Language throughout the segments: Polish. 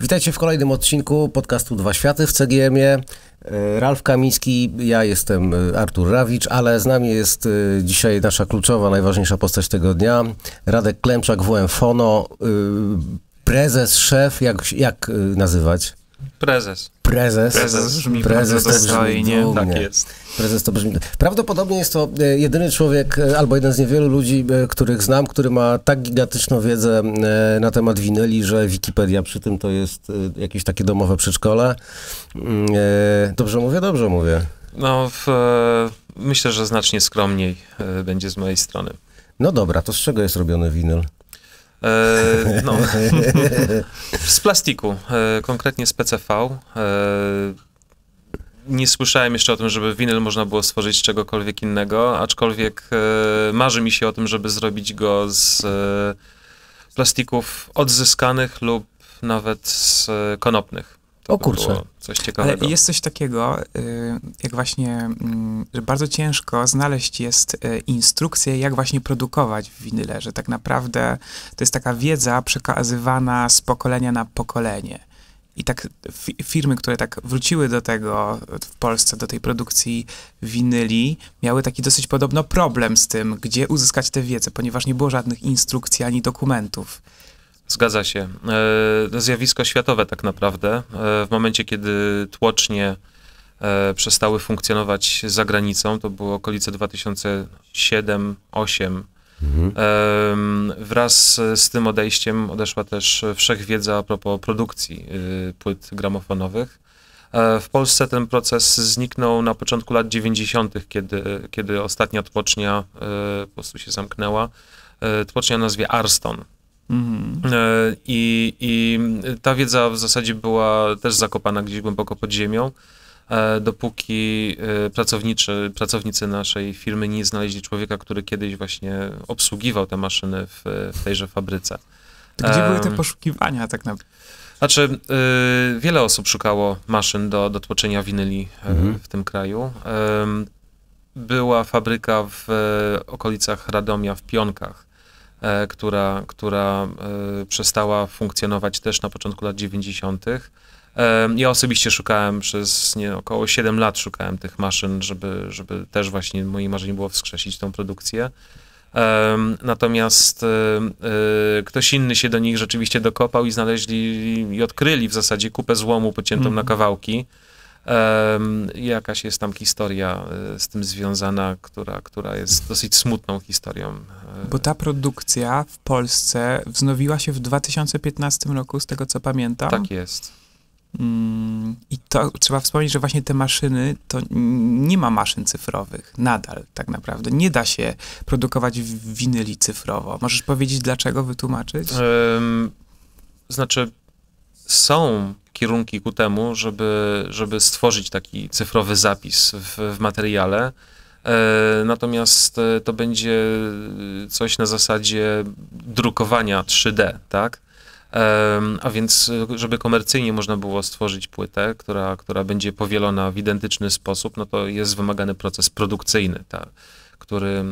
Witajcie w kolejnym odcinku podcastu Dwa Światy w CGM-ie. E, Ralf Kamiński, ja jestem e, Artur Rawicz, ale z nami jest e, dzisiaj nasza kluczowa, najważniejsza postać tego dnia, Radek Klemczak, WM Fono, prezes, szef, jak, jak nazywać? Prezes. Prezes. Prezes brzmi prezes, prezes to brzmi tak jest. Prezes to brzmi. Prawdopodobnie jest to e, jedyny człowiek e, albo jeden z niewielu ludzi, e, których znam, który ma tak gigantyczną wiedzę na temat winyli, że Wikipedia przy tym to jest jakieś takie domowe przedszkole. Mm, dobrze mówię, dobrze mówię. No, w, myślę, że znacznie skromniej będzie z mojej strony. No dobra, to z czego jest robiony winyl? E, no. z plastiku, e, konkretnie z PCV. E, nie słyszałem jeszcze o tym, żeby winyl można było stworzyć z czegokolwiek innego, aczkolwiek e, marzy mi się o tym, żeby zrobić go z e, plastików odzyskanych lub nawet z konopnych o kurczę. coś ciekawego. Ale jest coś takiego, y, jak właśnie, mm, że bardzo ciężko znaleźć jest y, instrukcję, jak właśnie produkować w winyle, że tak naprawdę to jest taka wiedza przekazywana z pokolenia na pokolenie. I tak firmy, które tak wróciły do tego w Polsce, do tej produkcji winyli, miały taki dosyć podobno problem z tym, gdzie uzyskać tę wiedzę, ponieważ nie było żadnych instrukcji ani dokumentów. Zgadza się. E, zjawisko światowe tak naprawdę. E, w momencie, kiedy tłocznie e, przestały funkcjonować za granicą, to było okolice 2007 2008 mhm. Wraz z tym odejściem odeszła też wszechwiedza a propos produkcji y, płyt gramofonowych. W Polsce ten proces zniknął na początku lat 90., kiedy, kiedy ostatnia tłocznia po prostu się zamknęła. Tłocznia o nazwie Arston Mhm. E, I, I ta wiedza w zasadzie była też zakopana gdzieś głęboko pod ziemią, e, dopóki e, pracowniczy, pracownicy naszej firmy nie znaleźli człowieka, który kiedyś właśnie obsługiwał te maszyny w, w tejże fabryce. To gdzie um, były te poszukiwania tak naprawdę? Znaczy, y, wiele osób szukało maszyn do, do tłoczenia winyli mhm. w tym kraju. Y, była fabryka w okolicach Radomia, w Pionkach, E, która, która e, przestała funkcjonować też na początku lat 90. E, ja osobiście szukałem przez nie, około 7 lat szukałem tych maszyn, żeby, żeby też właśnie moim marzeniem było wskrzesić tą produkcję. Natomiast ktoś inny się do nich rzeczywiście dokopał i znaleźli i odkryli w zasadzie kupę złomu pociętą mm -hmm. na mhm. kawałki Jakaś jest tam historia e, z tym związana, która, która jest dosyć smutną historią. E. Bo ta produkcja w Polsce wznowiła się w 2015 roku, z tego co pamiętam. Tak jest. Mm, I to trzeba wspomnieć, że właśnie te maszyny, to nie ma maszyn cyfrowych nadal tak naprawdę. Nie da się produkować winyli cyfrowo. Możesz powiedzieć dlaczego, wytłumaczyć? znaczy są kierunki ku temu, żeby, żeby stworzyć taki cyfrowy zapis w, w materiale. E, natomiast e, to będzie coś na zasadzie drukowania 3D, tak? E, a więc, żeby komercyjnie można było stworzyć płytę, która, która będzie powielona w identyczny sposób, no to jest wymagany proces produkcyjny, tak? który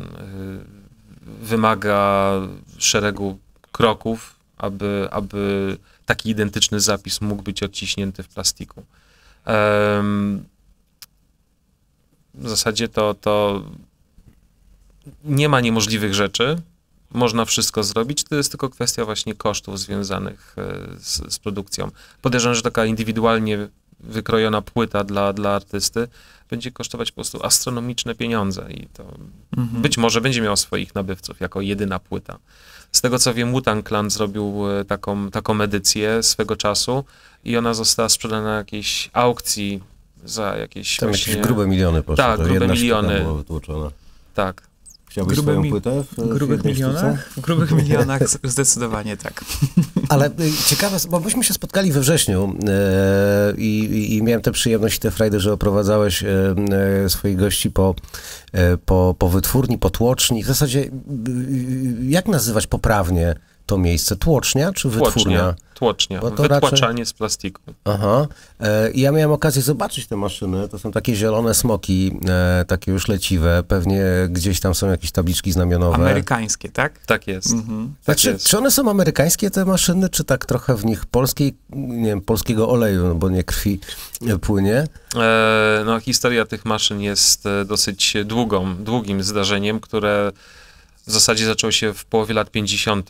wymaga szeregu kroków, aby, aby taki identyczny zapis mógł być odciśnięty w plastiku. W zasadzie to, to nie ma niemożliwych rzeczy, można wszystko zrobić, to jest tylko kwestia właśnie kosztów związanych e, z, z produkcją. Podejrzewam, że taka indywidualnie wykrojona płyta dla, dla artysty będzie kosztować po prostu astronomiczne pieniądze i to mhm. być może będzie miał swoich nabywców jako jedyna płyta. Z tego co wiem, Mutant Clan zrobił e, taką, taką edycję swego czasu i ona została sprzedana na jakiejś aukcji za jakieś... Tam właśnie... jakieś grube miliony poszło. Tak, grube miliony. Tak. Chciałbyś grube swoją płytę w grubych milionach? W grubych milionach zdecydowanie tak. Ale y, ciekawe, bo myśmy się spotkali we wrześniu e, i, i, miałem tę przyjemność i tę frajdę, że oprowadzałeś e, swoich gości po, po, po wytwórni, po tłoczni. W zasadzie jak nazywać poprawnie to miejsce? Tłocznia czy wytwórnia? Tłocznia tłocznia, Bo to wytłaczanie raczej... z plastiku. Aha. E, ja miałem okazję zobaczyć te maszyny. To są takie zielone smoki, e, takie już leciwe. Pewnie gdzieś tam są jakieś tabliczki znamionowe. Amerykańskie, tak? Tak jest. Mhm. Znaczy, tak znaczy, jest. czy one są amerykańskie, te maszyny, czy tak trochę w nich polskiej, nie wiem, polskiego oleju, no bo nie krwi płynie? E, no, historia tych maszyn jest e, dosyć długą, długim zdarzeniem, które w zasadzie zaczął się w połowie lat 50.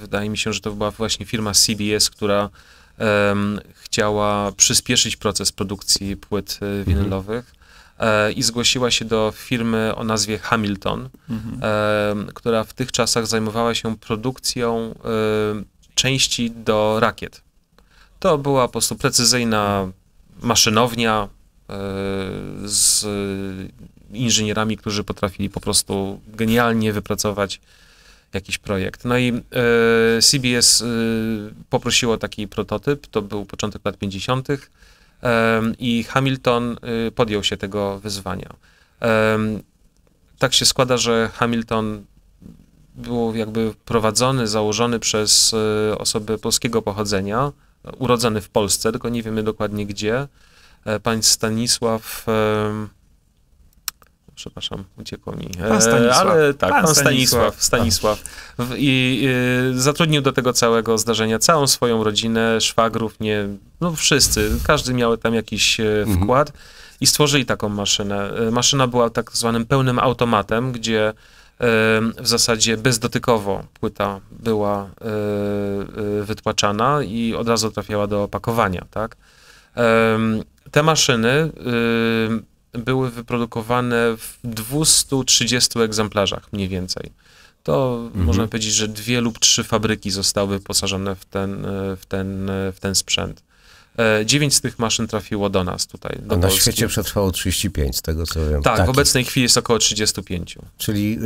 Wydaje mi się, że to była właśnie firma CBS, która chciała przyspieszyć proces produkcji płyt e, mhm. winylowych e, i zgłosiła się do firmy o nazwie Hamilton, mhm. która w tych czasach zajmowała się produkcją części do rakiet. To była po prostu precyzyjna maszynownia e, z inżynierami, którzy potrafili po prostu genialnie wypracować jakiś projekt. No i e, CBS e, poprosiło taki prototyp, to był początek lat 50. E, i Hamilton podjął się tego wyzwania. tak się składa, że Hamilton był jakby prowadzony, założony przez osoby polskiego pochodzenia, urodzony w Polsce, tylko nie wiemy dokładnie gdzie. Pan Stanisław przepraszam, uciekło mi. Pan e, Stanisław. Ale tak, pan, pan Stanisław. Stanisław. Stanisław. I y, zatrudnił do tego całego zdarzenia całą swoją rodzinę, szwagrów, nie, no wszyscy, każdy miał tam jakiś e, mhm. wkład mhm. i stworzyli taką maszynę. E, maszyna była tak zwanym pełnym automatem, gdzie w zasadzie bezdotykowo płyta była wytłaczana i od razu trafiała do opakowania, tak? Te maszyny y, były wyprodukowane w 230 egzemplarzach mniej więcej. To mhm. można powiedzieć, że dwie lub trzy fabryki zostały wyposażone w ten, e, w ten, e, w ten sprzęt. E, dziewięć z tych maszyn trafiło do nas tutaj. Do na Polski. świecie przetrwało 35, z tego co wiem. Tak, Taki. w obecnej chwili jest około 35. Czyli, yy,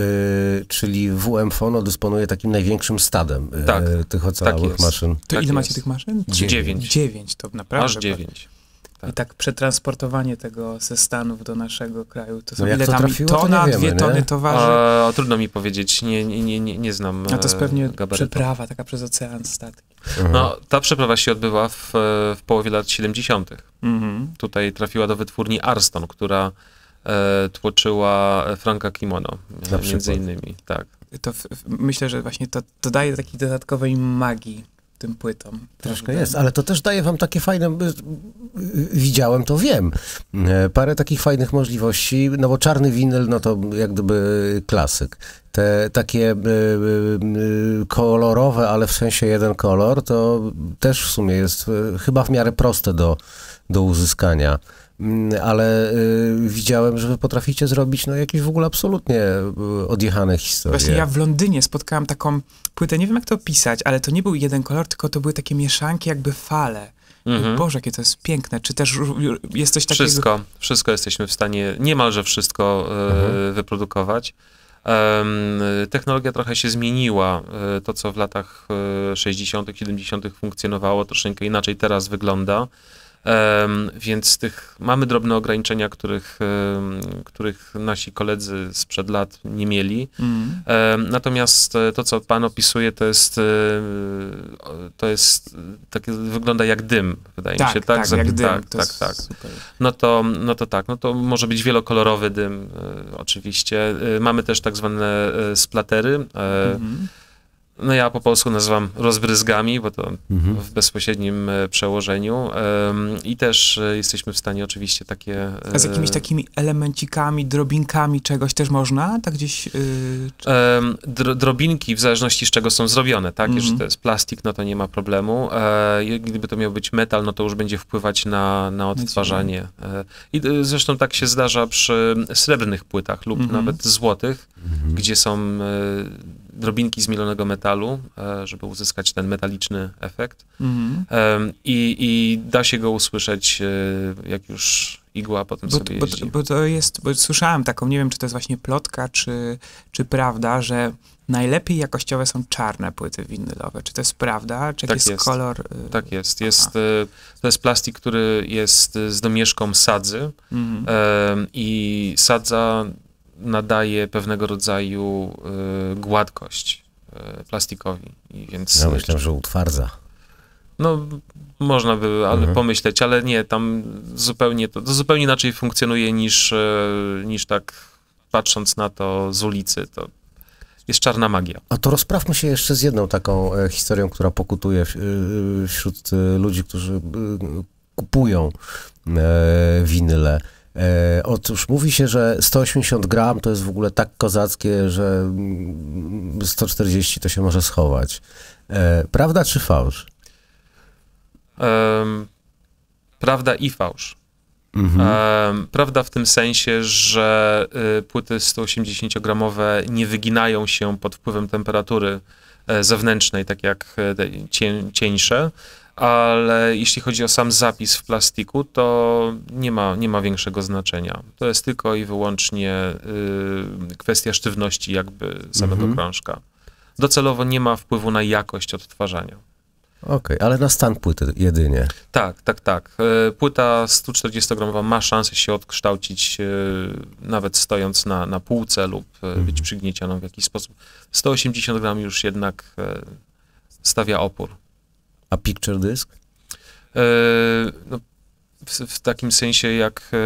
czyli WM Fono dysponuje takim największym stadem yy, tak, tych ocalałych tak maszyn. To tak ile jest. macie tych maszyn? Dziewięć. Dziewięć, to naprawdę. Aż dziewięć. Tak. I tak przetransportowanie tego ze Stanów do naszego kraju, to są no ile to tam trafiło, tona, to wiemy, dwie tony nie? towarzy. A, trudno mi powiedzieć, nie, nie, nie, nie, nie znam A to jest e, pewnie przeprawa, taka przez ocean statki. Mhm. No, ta przeprawa się odbywa w, e, w połowie lat 70. Mhm. Tutaj trafiła do wytwórni Arston, która e, tłoczyła Franka Kimono, między innymi. Tak. To w, myślę, że właśnie to daje takiej dodatkowej magii tym płytom. Troszkę prawda? jest, ale to też daje wam takie fajne, y, y, widziałem to wiem, e, parę takich fajnych możliwości, no bo czarny winyl, no to jak gdyby klasyk. Te takie e, e, kolorowe, ale w sensie jeden kolor, to też w sumie jest chyba w miarę proste do, do uzyskania. Mm, ale y, widziałem, że wy potraficie zrobić no, jakieś w ogóle absolutnie y, odjechane historie. Właśnie ja w Londynie spotkałam taką płytę, nie wiem jak to opisać, ale to nie był jeden kolor, tylko to były takie mieszanki jakby fale. Mhm. Boże, jakie to jest piękne. Czy też jest coś takiego? Wszystko, wszystko jesteśmy w stanie, niemalże wszystko y, mhm. wyprodukować. Technologia trochę się zmieniła. To, co w latach 60., 70. funkcjonowało, troszeczkę inaczej teraz wygląda. Więc tych mamy drobne ograniczenia, których, których nasi koledzy sprzed lat nie mieli. Mm. Natomiast e, to, co pan opisuje, to jest, e, to jest e, takie, wygląda jak dym, wydaje tak, mi się, tak? Tak, jak dym. tak, to tak. tak. No, to, no to tak, no to może być wielokolorowy dym, oczywiście. Mamy też tak zwane splatery. Mm -hmm no ja po polsku nazywam rozbryzgami, bo to mhm. w bezpośrednim e, przełożeniu. I też e, jesteśmy w stanie oczywiście takie... A z jakimiś e, takimi elemencikami, drobinkami czegoś też można? Tak gdzieś... Dro drobinki, w zależności z czego są zrobione, tak? Mhm. Jeżeli to jest plastik, no to nie ma problemu. Gdyby to miał być metal, no to już będzie wpływać na, na odtwarzanie. I zresztą tak się zdarza przy srebrnych płytach lub mhm. nawet złotych, mhm. gdzie są drobinki zmielonego metalu, e, żeby uzyskać ten metaliczny efekt. Mhm. I, I, da się go usłyszeć, e, jak już igła potem bo, sobie jeździ. Bo, bo to jest, bo słyszałem taką, nie wiem, czy to jest właśnie plotka, czy, czy prawda, że najlepiej jakościowe są czarne płyty winylowe. Czy to jest prawda? Czy tak jest, jest, kolor? Y, tak jest. jest e, to jest plastik, który jest z domieszką sadzy mhm. i sadza nadaje pewnego rodzaju y, gładkość y, plastikowi. I więc ja myślę, że utwardza. No, można by ale mhm. pomyśleć, ale nie, tam zupełnie to, to zupełnie inaczej funkcjonuje niż, y, niż tak patrząc na to z ulicy. To jest czarna magia. A to rozprawmy się jeszcze z jedną taką e, historią, która pokutuje e, wśród e, ludzi, którzy kupują winyle. E, otóż mówi się, że 180 gram to jest w ogóle tak kozackie, że 140 to się może schować. E, prawda czy fałsz? Um, prawda i fałsz. Mhm. Um, prawda w tym sensie, że y, płyty 180-gramowe nie wyginają się pod wpływem temperatury e, zewnętrznej, tak jak te cieńsze, ale jeśli chodzi o sam zapis w plastiku, to nie ma, nie ma większego znaczenia. To jest tylko i wyłącznie y, kwestia sztywności jakby samego mhm. krążka. Docelowo nie ma wpływu na jakość odtwarzania. Okej, okay, ale na stan płyty jedynie. Tak, tak, tak. Y, płyta 140-gramowa ma szansę się odkształcić y, nawet stojąc na, na półce lub y, mhm. być przygniecioną w jakiś sposób. 180 gram już jednak stawia opór. A picture disk? E, no, w, w, takim sensie jak e,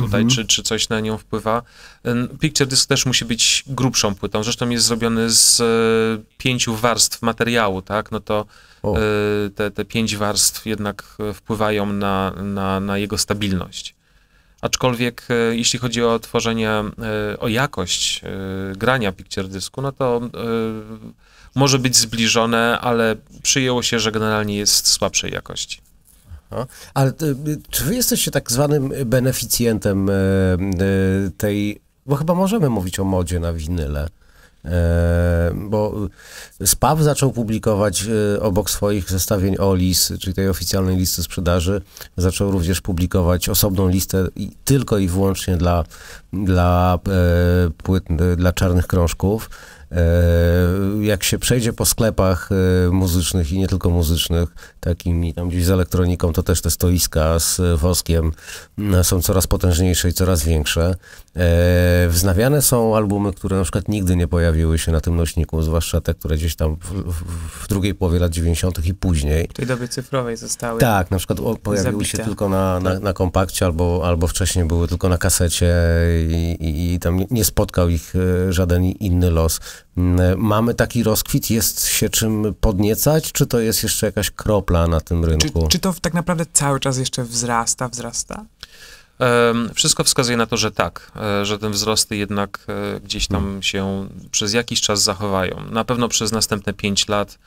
tutaj, mhm. czy, czy coś na nią wpływa. E, picture disk też musi być grubszą płytą. Zresztą jest zrobiony z e, pięciu warstw materiału, tak? No to e, te, te pięć warstw jednak wpływają na, na, na jego stabilność. Aczkolwiek e, jeśli chodzi o tworzenie, e, o jakość e, grania picture dysku, no to może być zbliżone, ale przyjęło się, że generalnie jest słabszej jakości. Aha. Ale czy wy jesteście tak zwanym beneficjentem tej, bo chyba możemy mówić o modzie na winyle. E, bo SPAW zaczął publikować e, obok swoich zestawień OLIS, czyli tej oficjalnej listy sprzedaży, zaczął również publikować osobną listę tylko i wyłącznie dla, dla e, płyt, dla czarnych krążków. E, jak się przejdzie po sklepach e, muzycznych i nie tylko muzycznych, takimi tam gdzieś z elektroniką, to też te stoiska z woskiem mm, są coraz potężniejsze i coraz większe. E, wznawiane są albumy, które na przykład nigdy nie pojawiły się na tym nośniku, zwłaszcza te, które gdzieś tam w, w drugiej połowie lat 90. i później. W tej dobie cyfrowej zostały. Tak, na przykład pojawiły zabite. się tylko na, na, tak. na kompakcie albo, albo wcześniej były tylko na kasecie i, i, i tam nie spotkał ich żaden inny los. Mm, e, mamy taki rozkwit, jest się czym podniecać, czy to jest jeszcze jakaś kropla na tym rynku? Czy, czy to tak naprawdę cały czas jeszcze wzrasta, wzrasta? Wszystko wskazuje na to, że tak, e, że te wzrosty jednak e, gdzieś tam hmm. się przez jakiś czas zachowają. Na pewno przez następne 5 lat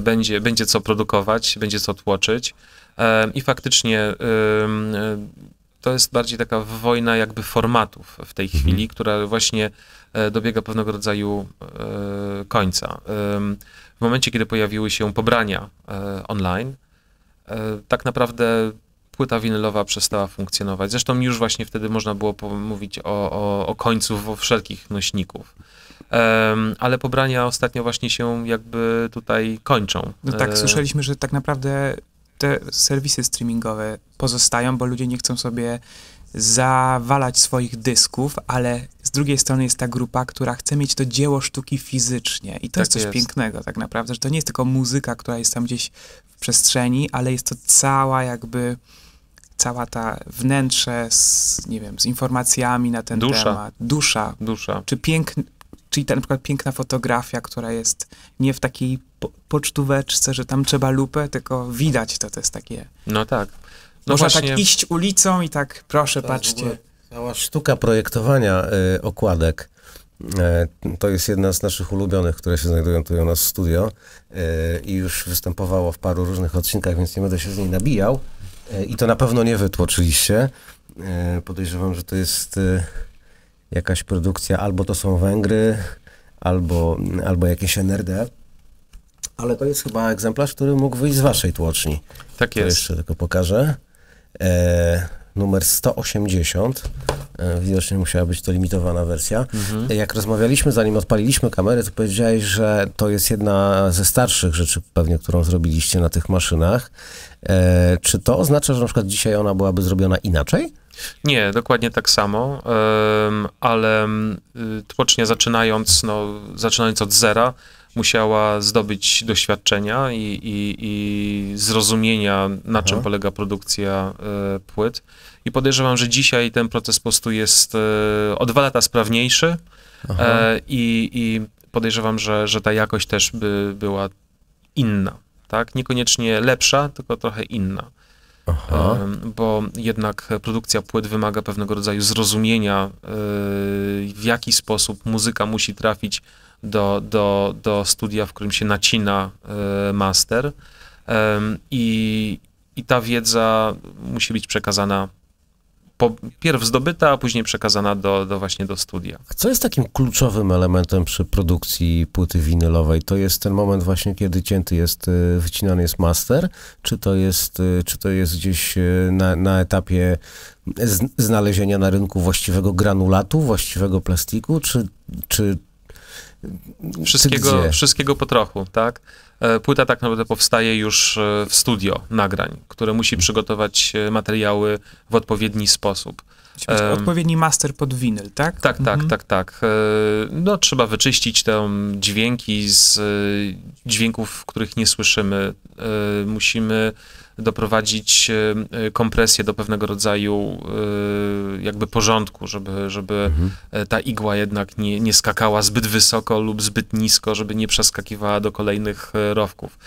będzie, będzie co produkować, będzie co tłoczyć. I faktycznie to jest bardziej taka wojna jakby formatów w tej mhm. chwili, mhm. która właśnie e, dobiega pewnego rodzaju e, końca. W momencie, kiedy pojawiły się pobrania e, online, tak naprawdę płyta winylowa przestała funkcjonować. Zresztą już właśnie wtedy można było mówić o, o, o końcu wszelkich nośników. ale pobrania ostatnio właśnie się jakby tutaj kończą. No tak, słyszeliśmy, że tak naprawdę te serwisy streamingowe pozostają, bo ludzie nie chcą sobie zawalać swoich dysków, ale z drugiej strony jest ta grupa, która chce mieć to dzieło sztuki fizycznie. I to tak jest coś jest. pięknego tak naprawdę, że to nie jest tylko muzyka, która jest tam gdzieś w przestrzeni, ale jest to cała jakby cała ta wnętrze z, nie wiem, z informacjami na ten dusza. temat. Dusza. Dusza. Czy piękny, Czyli ta na przykład piękna fotografia, która jest nie w takiej po, pocztóweczce, że tam trzeba lupę, tylko widać to, to jest takie... No tak. No można właśnie... tak iść ulicą i tak, proszę, tak, patrzcie. Cała sztuka projektowania y, okładek. Y, to jest jedna z naszych ulubionych, które się znajdują tu u nas w studio y, i już występowało w paru różnych odcinkach, więc nie będę się z niej nabijał. Y, I to na pewno nie wytłoczyliście. Podejrzewam, że to jest jakaś produkcja, albo to są Węgry, albo, albo jakieś NRD. Ale to jest chyba egzemplarz, który mógł wyjść z waszej tłoczni. Tak jest. To jeszcze tylko pokażę. E, numer 180. E, widocznie musiała być to limitowana wersja. Mhm. E, jak rozmawialiśmy, zanim odpaliliśmy kamerę, to powiedziałeś, że to jest jedna ze starszych rzeczy pewnie, którą zrobiliście na tych maszynach. E, czy to oznacza, że na przykład dzisiaj ona byłaby zrobiona inaczej? Nie, dokładnie tak samo, ale y, tłocznia zaczynając, no, zaczynając od zera, musiała zdobyć doświadczenia i, i, i zrozumienia, na Aha. czym polega produkcja e, płyt. I podejrzewam, że dzisiaj ten proces po prostu jest e, o dwa lata sprawniejszy e, i, i, podejrzewam, że, że ta jakość też by była inna. Tak? Niekoniecznie lepsza, tylko trochę inna. Aha. bo jednak produkcja płyt wymaga pewnego rodzaju zrozumienia, e, w jaki sposób muzyka musi trafić do, do, do studia, w którym się nacina e, master. I, I ta wiedza musi być przekazana po, pierw zdobyta, a później przekazana do, do właśnie do studia. Co jest takim kluczowym elementem przy produkcji płyty winylowej? To jest ten moment właśnie, kiedy cięty jest, e, wycinany jest master, czy to jest, e, czy to jest gdzieś e, na, na etapie znalezienia na rynku właściwego granulatu, właściwego plastiku, czy, czy wszystkiego, wszystkiego po trochu, tak? E, płyta tak naprawdę powstaje już e, w studio nagrań, które musi przygotować e, materiały w odpowiedni sposób odpowiedni master pod winyl, tak? Tak, tak mhm. tak, tak, tak. No trzeba wyczyścić te dźwięki z e, dźwięków, których nie słyszymy. E, musimy doprowadzić kompresję do pewnego rodzaju jakby porządku, żeby, żeby mhm. ta igła jednak nie, nie skakała zbyt wysoko lub zbyt nisko, żeby nie przeskakiwała do kolejnych rowków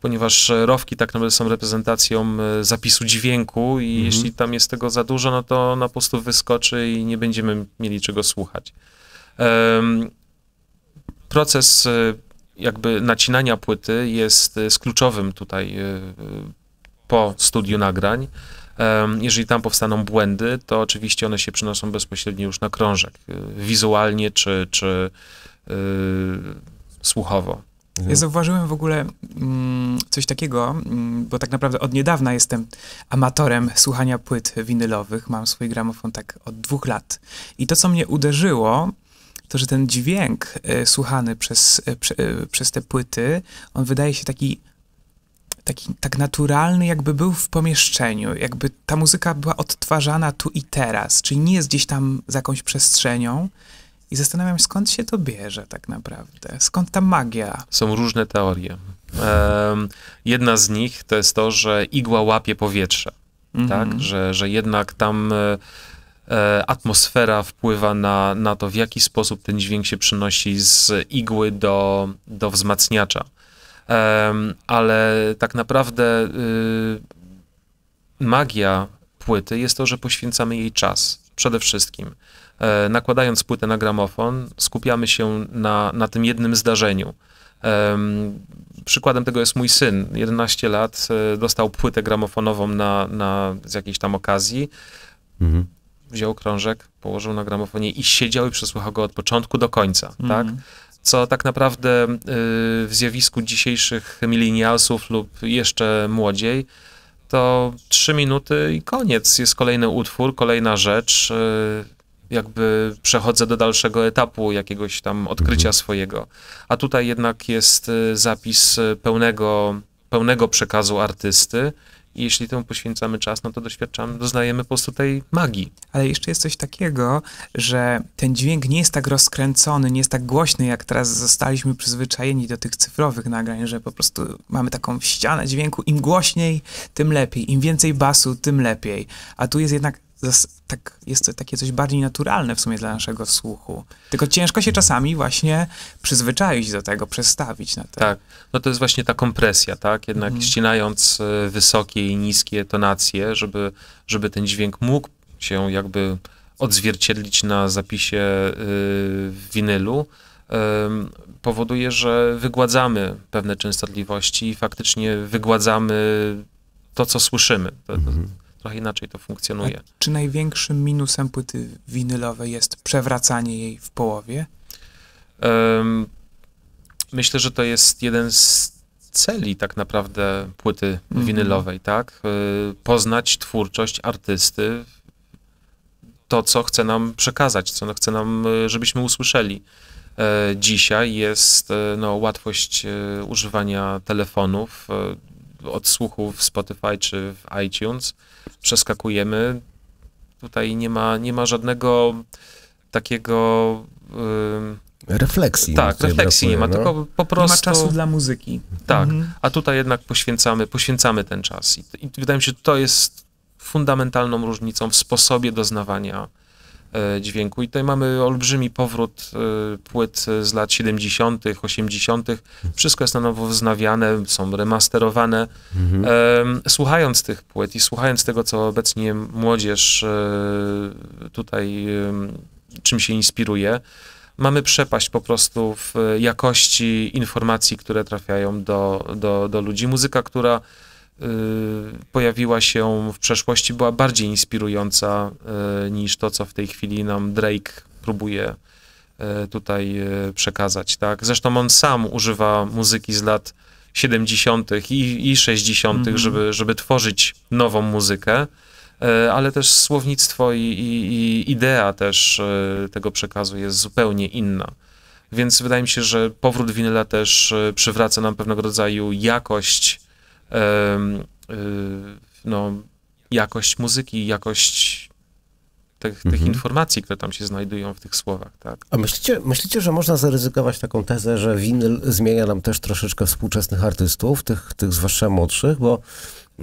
ponieważ rowki tak naprawdę są reprezentacją e, zapisu dźwięku i mhm. jeśli tam jest tego za dużo, no to na po prostu wyskoczy i nie będziemy mieli czego słuchać. Um, proces e, jakby nacinania płyty jest, jest kluczowym tutaj e, po studiu nagrań. Jeżeli tam powstaną błędy, to oczywiście one się przynoszą bezpośrednio już na krążek, wizualnie czy, czy yy, słuchowo. Ja mhm. zauważyłem w ogóle mm, coś takiego, mm, bo tak naprawdę od niedawna jestem amatorem słuchania płyt winylowych. Mam swój gramofon tak od dwóch lat. I to, co mnie uderzyło, to, że ten dźwięk e, słuchany przez, e, e, przez te płyty, on wydaje się taki taki tak naturalny, jakby był w pomieszczeniu, jakby ta muzyka była odtwarzana tu i teraz, czyli nie jest gdzieś tam za jakąś przestrzenią, i zastanawiam się, skąd się to bierze tak naprawdę? Skąd ta magia? Są różne teorie. Um, jedna z nich to jest to, że igła łapie powietrze. Mhm. Tak? Że, że jednak tam e, e, atmosfera wpływa na, na to, w jaki sposób ten dźwięk się przenosi z igły do, do wzmacniacza. Um, ale tak naprawdę y, magia płyty jest to, że poświęcamy jej czas przede wszystkim. E, nakładając płytę na gramofon, skupiamy się na, na tym jednym zdarzeniu. Przykładem tego jest mój syn. 11 lat e, dostał płytę gramofonową na, na, z jakiejś tam okazji. Mhm. Wziął krążek, położył na gramofonie i siedział i przesłuchał go od początku do końca. Tak? Mhm. Tak? Co tak naprawdę y, w zjawisku dzisiejszych milenialsów lub jeszcze młodziej, to trzy minuty i koniec. Jest kolejny utwór, kolejna rzecz y, jakby przechodzę do dalszego etapu jakiegoś tam odkrycia mhm. swojego. A tutaj jednak jest y, zapis y, pełnego, pełnego przekazu artysty. I jeśli temu poświęcamy czas, no to doświadczamy, doznajemy po prostu tej magii. Ale jeszcze jest coś takiego, że ten dźwięk nie jest tak rozkręcony, nie jest tak głośny, jak teraz zostaliśmy przyzwyczajeni do tych cyfrowych nagrań, że po prostu mamy taką ścianę dźwięku, im głośniej, tym lepiej, im więcej basu, tym lepiej. A tu jest jednak tak, jest to takie coś bardziej naturalne w sumie dla naszego słuchu. Tylko ciężko się czasami właśnie przyzwyczaić do tego, przestawić na to. Tak, no to jest właśnie ta kompresja, tak? Jednak mhm. ścinając e, wysokie i niskie tonacje, żeby, żeby ten dźwięk mógł się jakby odzwierciedlić na zapisie yy, winylu, yy, powoduje, że wygładzamy pewne częstotliwości i faktycznie wygładzamy to, co słyszymy. To, to, mhm inaczej to funkcjonuje. A czy największym minusem płyty winylowej jest przewracanie jej w połowie? Um, myślę, że to jest jeden z celi tak naprawdę płyty mhm. winylowej, tak? Y, poznać twórczość artysty, to co chce nam przekazać, co no chce nam, y, żebyśmy usłyszeli. E, dzisiaj jest e, no, łatwość e, używania telefonów, od słuchu w Spotify czy w iTunes, przeskakujemy. Tutaj nie ma, nie ma żadnego takiego. Yy, refleksji. Tak, refleksji brakuje, nie ma, no. tylko po prostu. Nie ma czasu dla muzyki. Tak, mhm. a tutaj jednak poświęcamy, poświęcamy ten czas. I, I wydaje mi się, że to jest fundamentalną różnicą w sposobie doznawania E, dźwięku. I tutaj mamy olbrzymi powrót e, płyt z lat 70., 80. Wszystko jest na nowo wznawiane, są remasterowane. Mhm. Słuchając tych płyt i słuchając tego, co obecnie młodzież e, tutaj czym się inspiruje, mamy przepaść po prostu w jakości informacji, które trafiają do, do, do ludzi. Muzyka, która Y, pojawiła się w przeszłości, była bardziej inspirująca y, niż to, co w tej chwili nam Drake próbuje y, tutaj przekazać. Tak? Zresztą on sam używa muzyki z lat 70. i, i 60., mhm. żeby, żeby tworzyć nową muzykę, ale też słownictwo i, i, i idea też tego przekazu jest zupełnie inna. Więc wydaje mi się, że powrót winyla też przywraca nam pewnego rodzaju jakość Y, no, jakość muzyki, jakość tych, tych mhm. informacji, które tam się znajdują w tych słowach. Tak. A myślicie, myślicie, że można zaryzykować taką tezę, że winyl zmienia nam też troszeczkę współczesnych artystów, tych, tych zwłaszcza młodszych, bo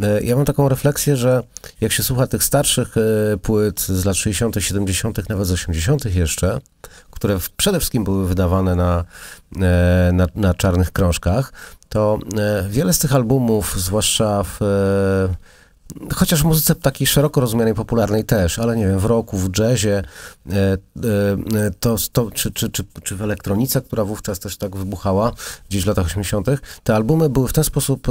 E, ja mam taką refleksję, że jak się słucha tych starszych e, płyt z lat 60., 70., nawet z 80. jeszcze, które przede wszystkim były wydawane na, e, na, na czarnych krążkach, to wiele z tych albumów, zwłaszcza w chociaż w muzyce takiej szeroko rozumianej, popularnej też, ale nie wiem, w rocku, w jazzie, e, e, e, to, to, czy, czy, czy, czy w elektronice, która wówczas też tak wybuchała, gdzieś w latach 80., te albumy były w ten sposób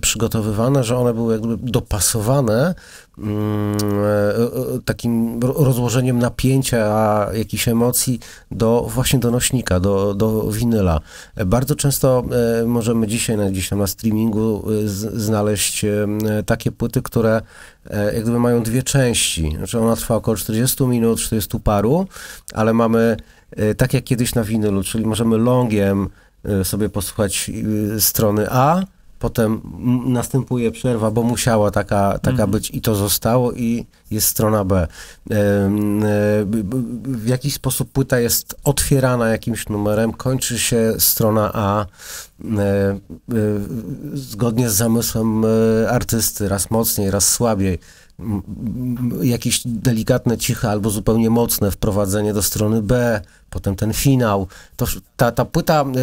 przygotowywane, że one były jakby dopasowane Mm, e, e, takim rozłożeniem napięcia, jakichś emocji do właśnie do nośnika, do, do winyla. E, bardzo często możemy dzisiaj na, gdzieś tam na streamingu znaleźć takie płyty, które jak gdyby mają dwie części. Znaczy ona trwa około 40 minut, 40 paru, ale mamy tak jak kiedyś na winylu, czyli możemy longiem sobie posłuchać strony A, potem następuje przerwa, bo musiała taka, taka mhm. być i to zostało i jest strona B. E, w jakiś sposób płyta jest otwierana jakimś numerem, kończy się strona A e, e, zgodnie z zamysłem artysty, raz mocniej, raz słabiej jakieś delikatne, ciche albo zupełnie mocne wprowadzenie do strony B, potem ten finał. To, ta, ta płyta y,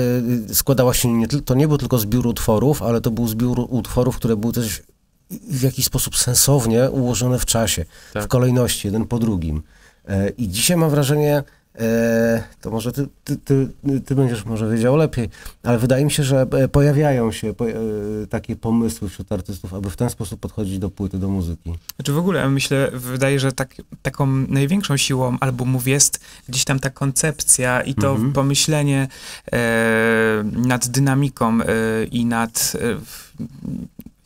y, składała się, nie, to nie był tylko zbiór utworów, ale to był zbiór utworów, które były też w jakiś sposób sensownie ułożone w czasie, tak. w kolejności, jeden po drugim. E, I dzisiaj mam wrażenie, E, to może ty, ty, ty, ty, będziesz może wiedział lepiej, ale wydaje mi się, że e, pojawiają się e, takie pomysły wśród artystów, aby w ten sposób podchodzić do płyty, do muzyki. Znaczy w ogóle myślę, wydaje, że tak, taką największą siłą albumów jest gdzieś tam ta koncepcja i to mhm. pomyślenie e, nad dynamiką e, i nad e,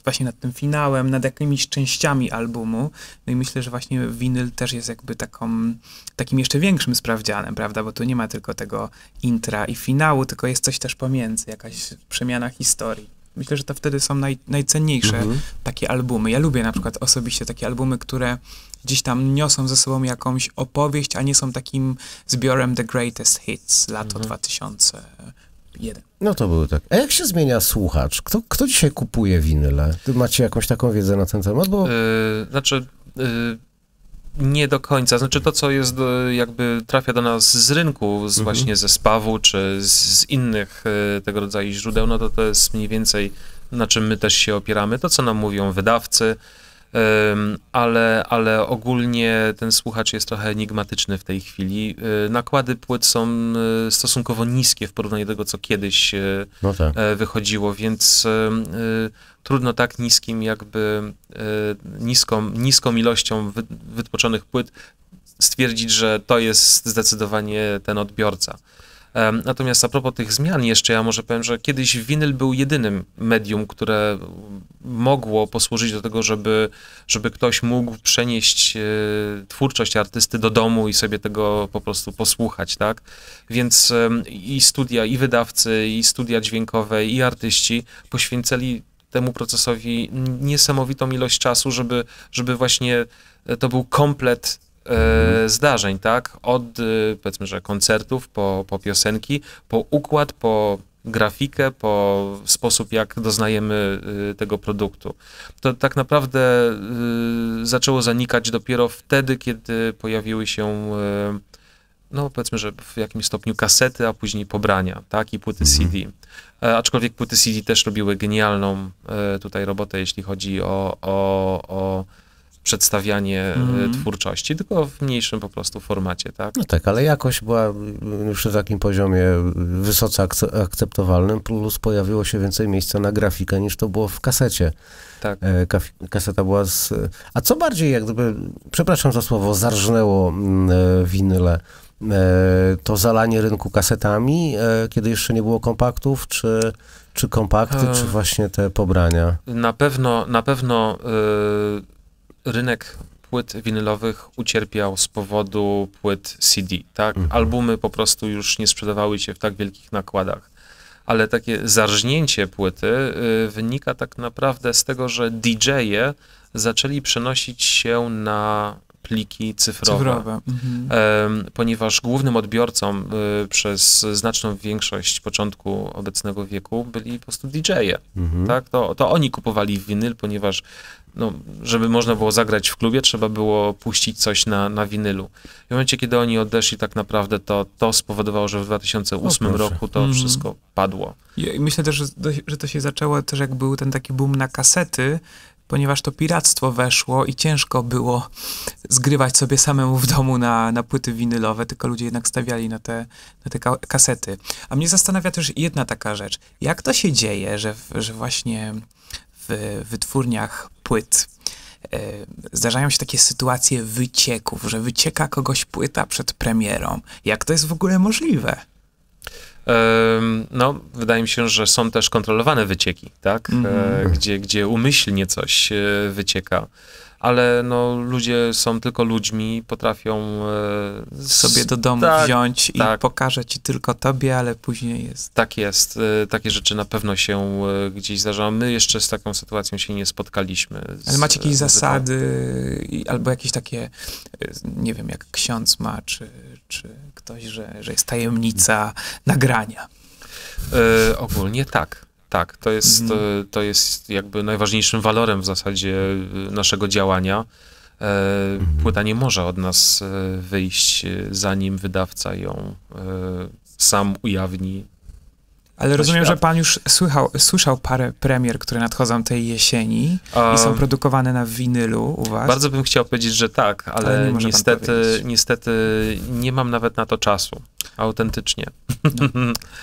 właśnie nad tym finałem, nad jakimiś częściami albumu. No i myślę, że właśnie winyl też jest jakby taką, takim jeszcze większym sprawdzianem, prawda? Bo tu nie ma tylko tego intra i finału, tylko jest coś też pomiędzy, jakaś przemiana historii. Myślę, że to wtedy są naj, najcenniejsze mhm. takie albumy. Ja lubię na przykład osobiście takie albumy, które gdzieś tam niosą ze sobą jakąś opowieść, a nie są takim zbiorem The Greatest Hits, lato mhm. 2000 jeden. No to były tak. A jak się zmienia słuchacz? Kto, kto dzisiaj kupuje winyle? Ty macie jakąś taką wiedzę na ten temat? Bo... Yy, znaczy... Yy nie do końca. Znaczy to, co jest e, jakby trafia do nas z rynku, z mhm. właśnie ze spawu czy z, innych tego rodzaju źródeł, no to to jest mniej więcej na czym my też się opieramy. To, co nam mówią wydawcy, ale, ale ogólnie ten słuchacz jest trochę enigmatyczny w tej chwili. E, nakłady płyt są e, stosunkowo niskie w porównaniu do tego, co kiedyś e, no tak. wychodziło, więc trudno tak niskim jakby niską, niską ilością wytłoczonych płyt stwierdzić, że to jest zdecydowanie ten odbiorca. Natomiast a propos tych zmian jeszcze ja może powiem, że kiedyś winyl był jedynym medium, które mogło posłużyć do tego, żeby, żeby ktoś mógł przenieść e, twórczość artysty do domu i sobie tego po prostu posłuchać, tak? Więc i studia, i wydawcy, i studia dźwiękowe, i artyści poświęcali temu procesowi niesamowitą ilość czasu, żeby, żeby właśnie e, to był komplet E, zdarzeń, tak? Od e, powiedzmy, że koncertów, po, po piosenki, po układ, po grafikę, po sposób, jak doznajemy e, tego produktu. To tak naprawdę zaczęło zanikać dopiero wtedy, kiedy pojawiły się, no powiedzmy, że w jakimś stopniu kasety, a później pobrania, tak, i płyty mhm. CD. Aczkolwiek płyty CD też robiły genialną tutaj robotę, jeśli chodzi o, o, o przedstawianie mm. twórczości, tylko w mniejszym po prostu formacie, tak? No tak, ale jakość była mm, już na takim poziomie wysoce ak akceptowalnym, plus pojawiło się więcej miejsca na grafikę niż to było w kasecie. Tak. E, Ka kaseta była z... A co bardziej jak gdyby, przepraszam za słowo, zarżnęło mm, e, winyle? To zalanie rynku kasetami, kiedy jeszcze nie było kompaktów, czy, czy kompakty, czy właśnie te pobrania? Na pewno, na pewno yy rynek płyt winylowych ucierpiał z powodu płyt CD, tak? Mhm. Albumy po prostu już nie sprzedawały się w tak wielkich nakładach. Ale takie zarżnięcie płyty y, wynika tak naprawdę z tego, że DJ-e zaczęli przenosić się na pliki cyfrowe, cyfrowe. Mhm. ponieważ głównym odbiorcą y, przez znaczną większość początku obecnego wieku byli po prostu DJ-e, mhm. tak? To, to oni kupowali winyl, ponieważ no, żeby można było zagrać w klubie, trzeba było puścić coś na, na winylu. w momencie, kiedy oni odeszli, tak naprawdę to, to spowodowało, że w 2008 roku to mm. wszystko padło. I myślę też, że to się zaczęło też, jak był ten taki boom na kasety, ponieważ to piractwo weszło i ciężko było zgrywać sobie samemu w domu na, na płyty winylowe, tylko ludzie jednak stawiali na te, na te kasety. A mnie zastanawia też jedna taka rzecz. Jak to się dzieje, że, że właśnie w wytwórniach płyt e, zdarzają się takie sytuacje wycieków, że wycieka kogoś płyta przed premierą? Jak to jest w ogóle możliwe? no, wydaje mi się, że są też kontrolowane wycieki, tak? Mm Gdzie, gdzie umyślnie coś e, wycieka ale no, ludzie są tylko ludźmi, potrafią e, sobie do domu tak, wziąć i tak. pokażę ci tylko tobie, ale później jest. Tak jest. E, takie rzeczy na pewno się e, gdzieś zdarzają. My jeszcze z taką sytuacją się nie spotkaliśmy. Z, ale macie jakieś zasady i, albo jakieś takie, e, nie wiem, jak ksiądz ma, czy, czy ktoś, że, że jest tajemnica nagrania? E, ogólnie tak. Tak, to jest, mhm. to jest jakby najważniejszym walorem w zasadzie y, naszego działania. E, mhm. Płyta nie może od nas e, wyjść, e, zanim wydawca ją sam ujawni. Ale rozumiem, świat. że pan już słychał, słyszał parę premier, które nadchodzą tej jesieni i są produkowane na winylu u was. Bardzo bym chciał powiedzieć, że tak, ale, ale nie niestety, niestety nie mam nawet na to czasu autentycznie. No,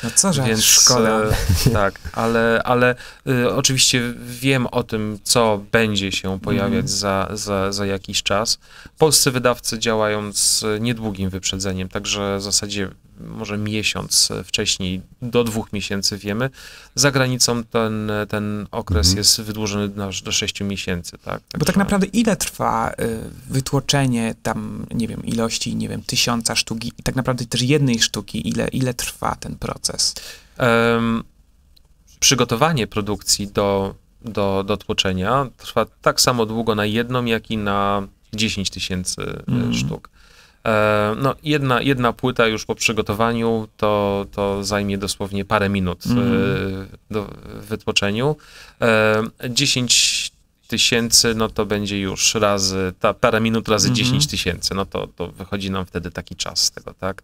no co żal, Więc, szkoda. E, tak, ale, ale y, oczywiście wiem o tym, co będzie się pojawiać mm. za, za, za jakiś czas. Polscy wydawcy działają z niedługim wyprzedzeniem, także w zasadzie może miesiąc wcześniej, do dwóch miesięcy wiemy. Za granicą ten, ten okres mm. jest wydłużony do, do sześciu miesięcy. Tak? Także... Bo tak naprawdę ile trwa y, wytłoczenie tam, nie wiem, ilości, nie wiem, tysiąca sztuki i tak naprawdę też jednej sztuki, ile, ile trwa ten proces? Um, przygotowanie produkcji do, do, do tłoczenia trwa tak samo długo na jedną, jak i na 10 tysięcy mm. sztuk. E, no, jedna, jedna płyta już po przygotowaniu to, to zajmie dosłownie parę minut mm. do wytłoczeniu. 10 tysięcy, no to będzie już razy, ta parę minut razy mhm. 10 tysięcy, no to, to wychodzi nam wtedy taki czas z tego, tak?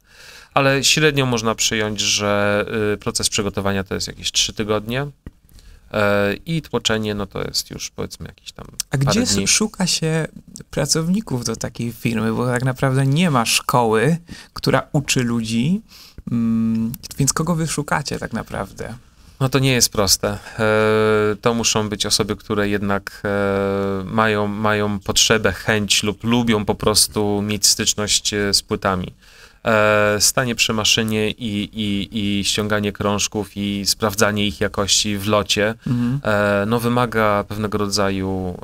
Ale średnio można przyjąć, że y, proces przygotowania to jest jakieś 3 tygodnie e, i tłoczenie, no to jest już powiedzmy jakiś tam. A gdzie dni. szuka się pracowników do takiej firmy? Bo tak naprawdę nie ma szkoły, która uczy ludzi, mm, więc kogo wy szukacie tak naprawdę? No to nie jest proste. E, to muszą być osoby, które jednak e, mają, mają potrzebę, chęć lub lubią po prostu mieć styczność e, z płytami. Stanie przy maszynie i, i, i ściąganie krążków i sprawdzanie ich jakości w locie, mhm. no wymaga pewnego rodzaju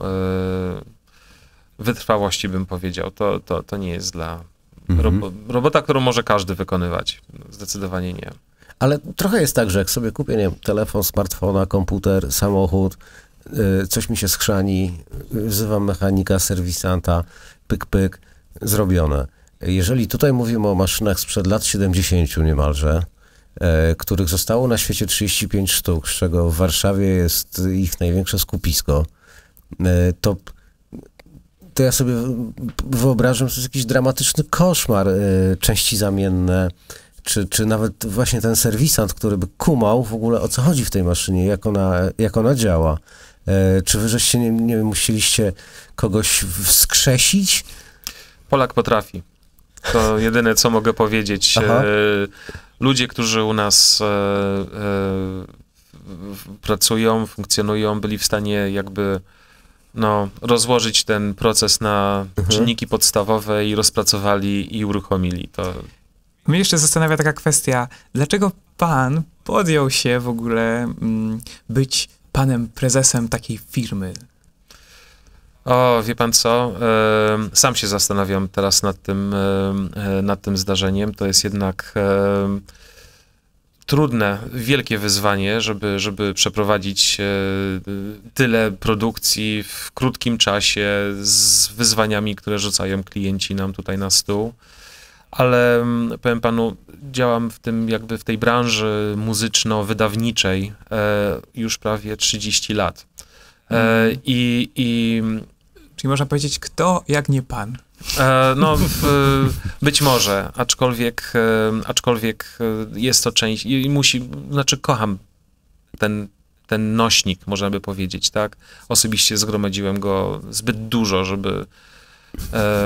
wytrwałości, bym powiedział. To, to, to nie jest dla mhm. robota, którą może każdy wykonywać. Zdecydowanie nie. Ale trochę jest tak, że jak sobie kupię nie wiem, telefon, smartfona, komputer, samochód, y, coś mi się schrzani, y, wzywam mechanika, serwisanta, pyk, pyk, zrobione. Jeżeli tutaj mówimy o maszynach sprzed lat 70 niemalże, e, których zostało na świecie 35 sztuk, z czego w Warszawie jest ich największe skupisko, e, to, to ja sobie wyobrażam, że to jest jakiś dramatyczny koszmar, e, części zamienne, czy, czy nawet właśnie ten serwisant, który by kumał w ogóle o co chodzi w tej maszynie, jak ona, jak ona działa. E, czy wy żeście, nie, nie musieliście kogoś wskrzesić? Polak potrafi. To jedyne, co mogę powiedzieć. E, ludzie, którzy u nas e, pracują, funkcjonują, byli w stanie jakby no, rozłożyć ten proces na mhm. czynniki podstawowe i rozpracowali i uruchomili to. Mnie jeszcze zastanawia taka kwestia, dlaczego pan podjął się w ogóle mm, być panem prezesem takiej firmy? O, wie pan co? Sam się zastanawiam teraz nad tym, e, nad tym zdarzeniem. To jest jednak trudne, wielkie wyzwanie, żeby, żeby przeprowadzić e, tyle produkcji w krótkim czasie z wyzwaniami, które rzucają klienci nam tutaj na stół ale mm, powiem panu, działam w tym jakby w tej branży muzyczno-wydawniczej e, już prawie 30 lat. E, mhm. I, I. Czyli można powiedzieć, kto jak nie pan? E, no, być może, aczkolwiek, aczkolwiek jest to część i musi, znaczy kocham ten, ten nośnik, można by powiedzieć, tak? Osobiście zgromadziłem go zbyt dużo, żeby,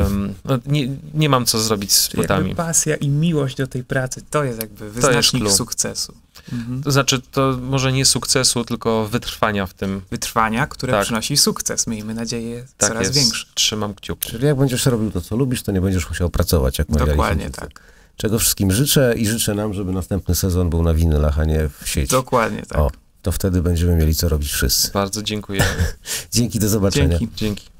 Um, no, nie, nie mam co zrobić z płytami. pasja i miłość do tej pracy, to jest jakby wyznacznik jest sukcesu. Mhm. To znaczy, to może nie sukcesu, tylko wytrwania w tym. Wytrwania, które tak. przynosi sukces, miejmy nadzieję, tak coraz jest. większy. Trzymam kciuki. Czyli jak będziesz robił to, co lubisz, to nie będziesz musiał pracować, jak Dokładnie tak. Czego wszystkim życzę i życzę nam, żeby następny sezon był na winylach, a nie w sieci. Dokładnie tak. O, to wtedy będziemy mieli co robić wszyscy. Bardzo dziękuję. Dzięki, do zobaczenia. Dzięki. Dzięki.